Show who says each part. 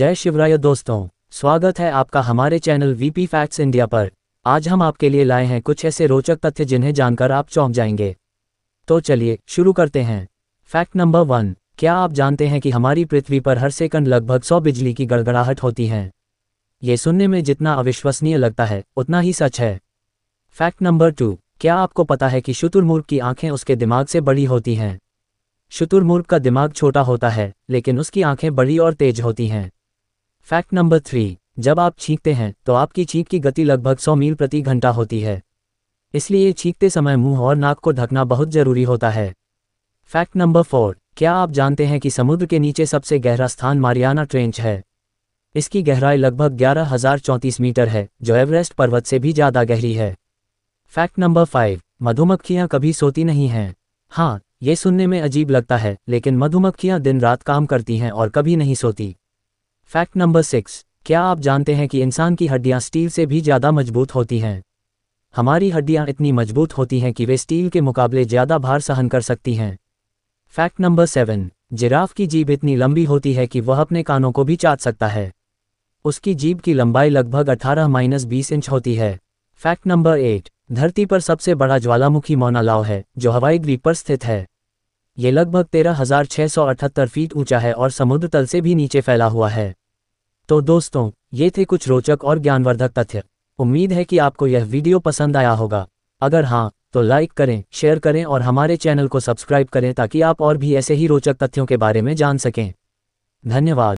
Speaker 1: जय शिवराय दोस्तों स्वागत है आपका हमारे चैनल वीपी फैक्ट्स इंडिया पर आज हम आपके लिए लाए हैं कुछ ऐसे रोचक तथ्य जिन्हें जानकर आप चौंक जाएंगे तो चलिए शुरू करते हैं फैक्ट नंबर वन क्या आप जानते हैं कि हमारी पृथ्वी पर हर सेकंड लगभग सौ बिजली की गड़गड़ाहट होती है ये सुनने में जितना अविश्वसनीय लगता है उतना ही सच है फैक्ट नंबर टू क्या आपको पता है कि शुतुरमुर्ग की आंखें उसके दिमाग से बड़ी होती हैं शुतुरमुर्ग का दिमाग छोटा होता है लेकिन उसकी आंखें बड़ी और तेज होती हैं फैक्ट नंबर थ्री जब आप छींकते हैं तो आपकी छींक की गति लगभग 100 मील प्रति घंटा होती है इसलिए छींकते समय मुंह और नाक को ढकना बहुत जरूरी होता है फैक्ट नंबर फोर क्या आप जानते हैं कि समुद्र के नीचे सबसे गहरा स्थान मारियाना ट्रेंच है इसकी गहराई लगभग ग्यारह मीटर है जो एवरेस्ट पर्वत से भी ज़्यादा गहरी है फैक्ट नंबर फाइव मधुमक्खियाँ कभी सोती नहीं हैं हाँ ये सुनने में अजीब लगता है लेकिन मधुमक्खियाँ दिन रात काम करती हैं और कभी नहीं सोती फैक्ट नंबर सिक्स क्या आप जानते हैं कि इंसान की हड्डियां स्टील से भी ज़्यादा मजबूत होती हैं हमारी हड्डियां इतनी मजबूत होती हैं कि वे स्टील के मुकाबले ज़्यादा भार सहन कर सकती हैं फैक्ट नंबर सेवन जिराफ की जीभ इतनी लंबी होती है कि वह अपने कानों को भी चाट सकता है उसकी जीभ की लंबाई लगभग 18 माइनस बीस इंच होती है फैक्ट नंबर एट धरती पर सबसे बड़ा ज्वालामुखी मोनालाव है जो हवाई द्वीप पर स्थित है ये लगभग तेरह हजार सौ अठहत्तर फीट ऊंचा है और समुद्र तल से भी नीचे फैला हुआ है तो दोस्तों ये थे कुछ रोचक और ज्ञानवर्धक तथ्य उम्मीद है कि आपको यह वीडियो पसंद आया होगा अगर हाँ तो लाइक करें शेयर करें और हमारे चैनल को सब्सक्राइब करें ताकि आप और भी ऐसे ही रोचक तथ्यों के बारे में जान सकें धन्यवाद